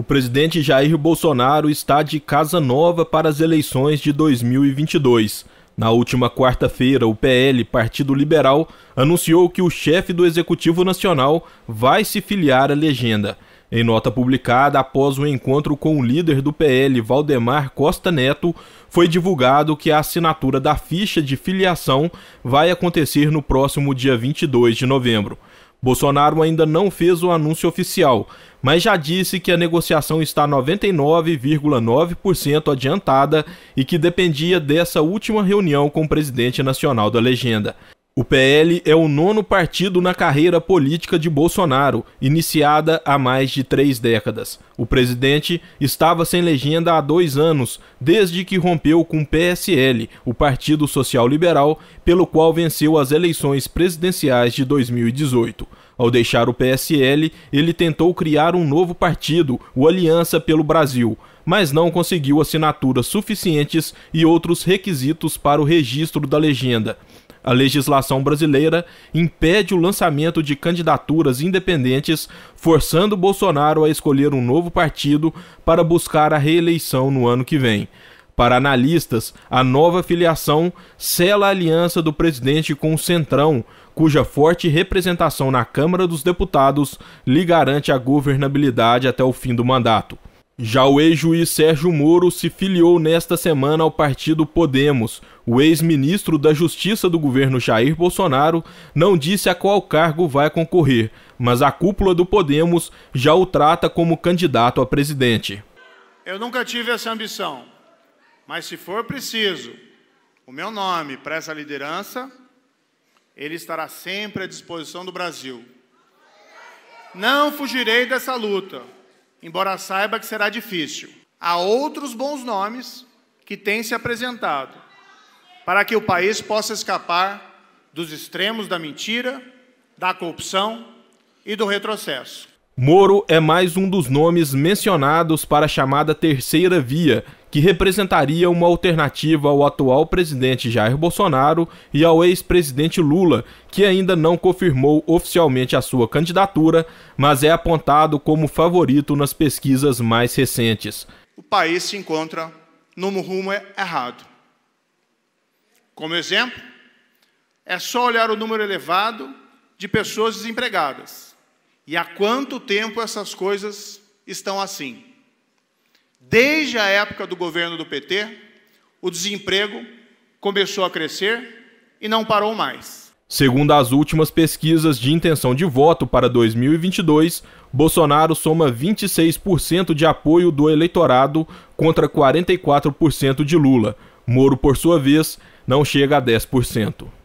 O presidente Jair Bolsonaro está de casa nova para as eleições de 2022. Na última quarta-feira, o PL, Partido Liberal, anunciou que o chefe do Executivo Nacional vai se filiar à legenda. Em nota publicada após o um encontro com o líder do PL, Valdemar Costa Neto, foi divulgado que a assinatura da ficha de filiação vai acontecer no próximo dia 22 de novembro. Bolsonaro ainda não fez o anúncio oficial, mas já disse que a negociação está 99,9% adiantada e que dependia dessa última reunião com o presidente nacional da legenda. O PL é o nono partido na carreira política de Bolsonaro, iniciada há mais de três décadas. O presidente estava sem legenda há dois anos, desde que rompeu com o PSL, o Partido Social Liberal, pelo qual venceu as eleições presidenciais de 2018. Ao deixar o PSL, ele tentou criar um novo partido, o Aliança pelo Brasil, mas não conseguiu assinaturas suficientes e outros requisitos para o registro da legenda. A legislação brasileira impede o lançamento de candidaturas independentes, forçando Bolsonaro a escolher um novo partido para buscar a reeleição no ano que vem. Para analistas, a nova filiação sela a aliança do presidente com o Centrão, cuja forte representação na Câmara dos Deputados lhe garante a governabilidade até o fim do mandato. Já o ex-juiz Sérgio Moro se filiou nesta semana ao partido Podemos. O ex-ministro da Justiça do governo Jair Bolsonaro não disse a qual cargo vai concorrer, mas a cúpula do Podemos já o trata como candidato a presidente. Eu nunca tive essa ambição, mas se for preciso, o meu nome para essa liderança, ele estará sempre à disposição do Brasil. Não fugirei dessa luta embora saiba que será difícil. Há outros bons nomes que têm se apresentado para que o país possa escapar dos extremos da mentira, da corrupção e do retrocesso. Moro é mais um dos nomes mencionados para a chamada terceira via, que representaria uma alternativa ao atual presidente Jair Bolsonaro e ao ex-presidente Lula, que ainda não confirmou oficialmente a sua candidatura, mas é apontado como favorito nas pesquisas mais recentes. O país se encontra no rumo errado. Como exemplo, é só olhar o número elevado de pessoas desempregadas e há quanto tempo essas coisas estão assim? Desde a época do governo do PT, o desemprego começou a crescer e não parou mais. Segundo as últimas pesquisas de intenção de voto para 2022, Bolsonaro soma 26% de apoio do eleitorado contra 44% de Lula. Moro, por sua vez, não chega a 10%.